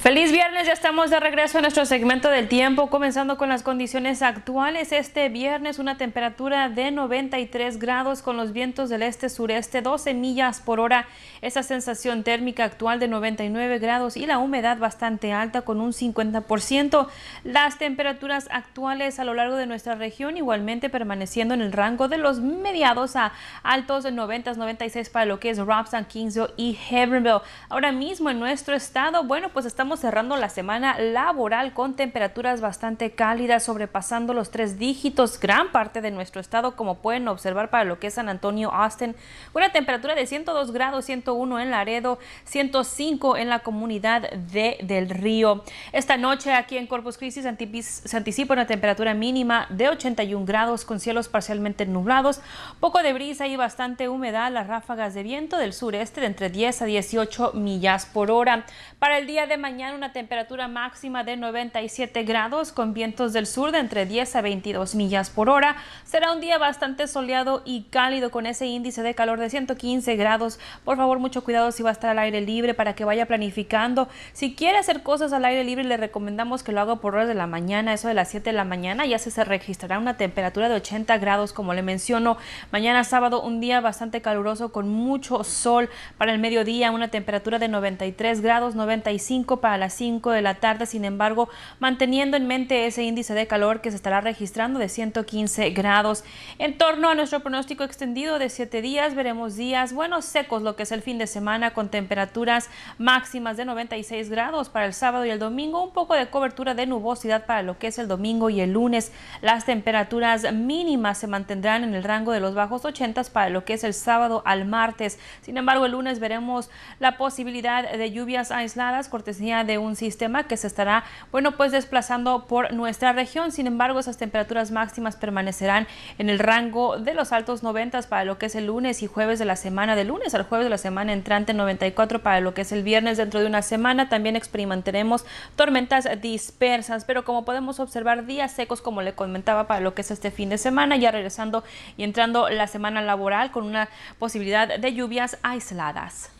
Feliz viernes, ya estamos de regreso a nuestro segmento del tiempo, comenzando con las condiciones actuales. Este viernes una temperatura de 93 grados con los vientos del este-sureste, 12 millas por hora. Esa sensación térmica actual de 99 grados y la humedad bastante alta con un 50%. Las temperaturas actuales a lo largo de nuestra región igualmente permaneciendo en el rango de los mediados a altos de 90-96 para lo que es Robson, Kingsville y Hebronville. Ahora mismo en nuestro estado, bueno, pues estamos cerrando la semana laboral con temperaturas bastante cálidas, sobrepasando los tres dígitos gran parte de nuestro estado, como pueden observar para lo que es San Antonio, Austin. Una temperatura de 102 grados, 101 en Laredo, 105 en la comunidad de Del Río. Esta noche aquí en Corpus Crisis se anticipa una temperatura mínima de 81 grados con cielos parcialmente nublados, poco de brisa y bastante humedad, las ráfagas de viento del sureste de entre 10 a 18 millas por hora. Para el día de mañana una temperatura máxima de 97 grados con vientos del sur de entre 10 a 22 millas por hora. Será un día bastante soleado y cálido con ese índice de calor de 115 grados. Por favor, mucho cuidado si va a estar al aire libre para que vaya planificando. Si quiere hacer cosas al aire libre, le recomendamos que lo haga por horas de la mañana, eso de las 7 de la mañana. Ya se registrará una temperatura de 80 grados, como le menciono. Mañana sábado un día bastante caluroso con mucho sol para el mediodía, una temperatura de 93 grados, 95 para las 5 de la tarde, sin embargo, manteniendo en mente ese índice de calor que se estará registrando de 115 grados. En torno a nuestro pronóstico extendido de 7 días, veremos días buenos secos, lo que es el fin de semana, con temperaturas máximas de 96 grados para el sábado y el domingo, un poco de cobertura de nubosidad para lo que es el domingo y el lunes. Las temperaturas mínimas se mantendrán en el rango de los bajos 80 para lo que es el sábado al martes. Sin embargo, el lunes veremos la posibilidad de lluvias aisladas, cortes de un sistema que se estará, bueno, pues desplazando por nuestra región. Sin embargo, esas temperaturas máximas permanecerán en el rango de los altos 90 para lo que es el lunes y jueves de la semana, de lunes al jueves de la semana entrante 94 para lo que es el viernes dentro de una semana. También experimentaremos tormentas dispersas, pero como podemos observar, días secos, como le comentaba, para lo que es este fin de semana, ya regresando y entrando la semana laboral con una posibilidad de lluvias aisladas.